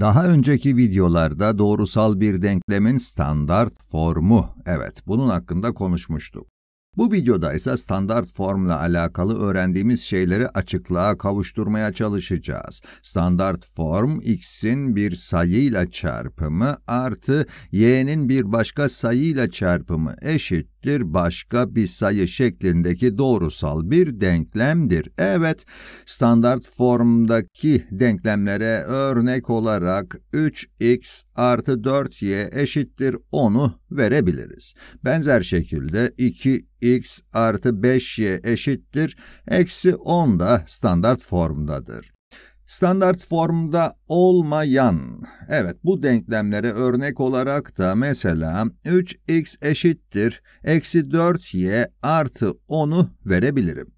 Daha önceki videolarda doğrusal bir denklemin standart formu, evet bunun hakkında konuşmuştuk. Bu videoda ise standart formla alakalı öğrendiğimiz şeyleri açıklığa kavuşturmaya çalışacağız. Standart form x'in bir sayıyla çarpımı artı y'nin bir başka sayıyla çarpımı eşit eşittir başka bir sayı şeklindeki doğrusal bir denklemdir. Evet, standart formdaki denklemlere örnek olarak 3x artı 4y eşittir 10'u verebiliriz. Benzer şekilde 2x artı 5y eşittir eksi 10 da standart formdadır. Standart formda olmayan, evet bu denklemlere örnek olarak da mesela 3x eşittir eksi 4y artı 10'u verebilirim.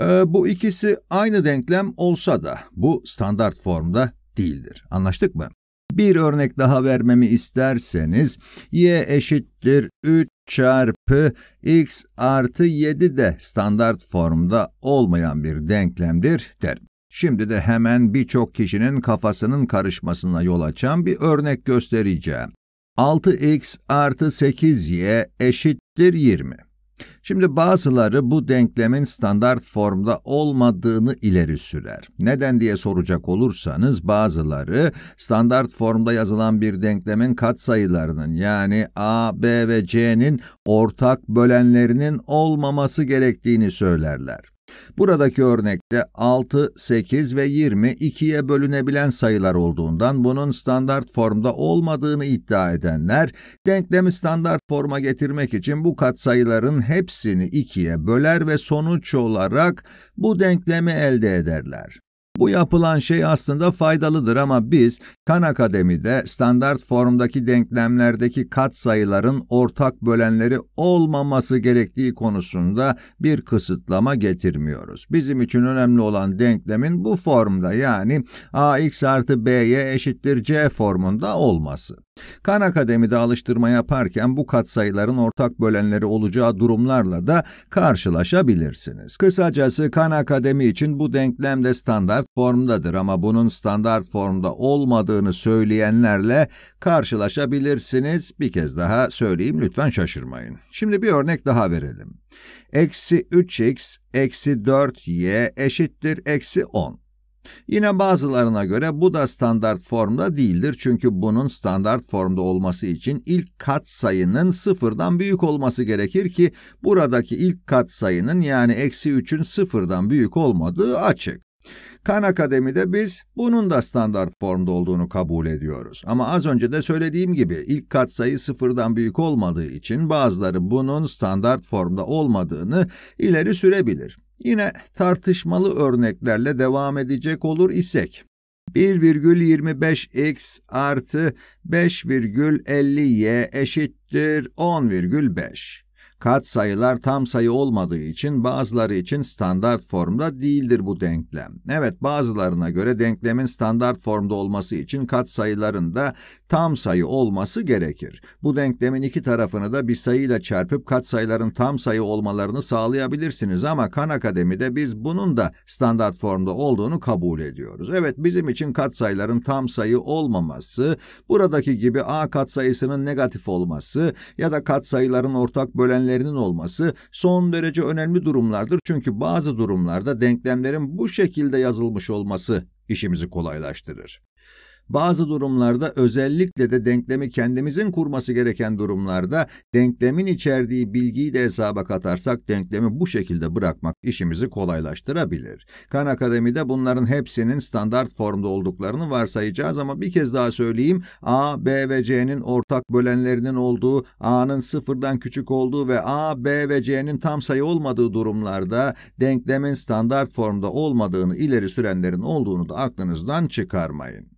Ee, bu ikisi aynı denklem olsa da bu standart formda değildir. Anlaştık mı? Bir örnek daha vermemi isterseniz y eşittir 3 çarpı x artı 7 de standart formda olmayan bir denklemdir derim. Şimdi de hemen birçok kişinin kafasının karışmasına yol açan bir örnek göstereceğim. 6x artı 8y eşittir 20. Şimdi bazıları bu denklemin standart formda olmadığını ileri sürer. Neden diye soracak olursanız bazıları standart formda yazılan bir denklemin katsayılarının yani a, b ve c'nin ortak bölenlerinin olmaması gerektiğini söylerler. Buradaki örnekte 6, 8 ve 20 ikiye bölünebilen sayılar olduğundan bunun standart formda olmadığını iddia edenler, denklemi standart forma getirmek için bu katsayıların hepsini ikiye böler ve sonuç olarak bu denklemi elde ederler. Bu yapılan şey aslında faydalıdır ama biz Khan Akademi'de standart formdaki denklemlerdeki katsayıların ortak bölenleri olmaması gerektiği konusunda bir kısıtlama getirmiyoruz. Bizim için önemli olan denklemin bu formda yani ax artı b'ye eşittir c formunda olması. Khan Akademi'de alıştırma yaparken bu katsayıların ortak bölenleri olacağı durumlarla da karşılaşabilirsiniz. Kısacası kan Akademi için bu denklem de standart formdadır ama bunun standart formda olmadığını söyleyenlerle karşılaşabilirsiniz. Bir kez daha söyleyeyim lütfen şaşırmayın. Şimdi bir örnek daha verelim. Eksi 3x eksi 4y eşittir eksi 10. Yine bazılarına göre bu da standart formda değildir çünkü bunun standart formda olması için ilk kat sayının sıfırdan büyük olması gerekir ki buradaki ilk kat sayının yani eksi 3'ün sıfırdan büyük olmadığı açık. Khan Akademi'de biz bunun da standart formda olduğunu kabul ediyoruz. Ama az önce de söylediğim gibi ilk katsayı sıfırdan büyük olmadığı için bazıları bunun standart formda olmadığını ileri sürebilir. Yine tartışmalı örneklerle devam edecek olur isek 1,25x artı 5,50y eşittir 10,5. Katsayılar tam sayı olmadığı için bazıları için standart formda değildir bu denklem. Evet bazılarına göre denklemin standart formda olması için katsayıların da tam sayı olması gerekir. Bu denklemin iki tarafını da bir sayıyla çarpıp katsayıların tam sayı olmalarını sağlayabilirsiniz ama Khan Akademi'de biz bunun da standart formda olduğunu kabul ediyoruz. Evet bizim için katsayıların tam sayı olmaması, buradaki gibi a katsayısının negatif olması ya da katsayıların ortak bölen denklemlerinin olması son derece önemli durumlardır çünkü bazı durumlarda denklemlerin bu şekilde yazılmış olması işimizi kolaylaştırır. Bazı durumlarda özellikle de denklemi kendimizin kurması gereken durumlarda denklemin içerdiği bilgiyi de hesaba katarsak denklemi bu şekilde bırakmak işimizi kolaylaştırabilir. Khan Akademi'de bunların hepsinin standart formda olduklarını varsayacağız ama bir kez daha söyleyeyim A, B ve C'nin ortak bölenlerinin olduğu, A'nın sıfırdan küçük olduğu ve A, B ve C'nin tam sayı olmadığı durumlarda denklemin standart formda olmadığını ileri sürenlerin olduğunu da aklınızdan çıkarmayın.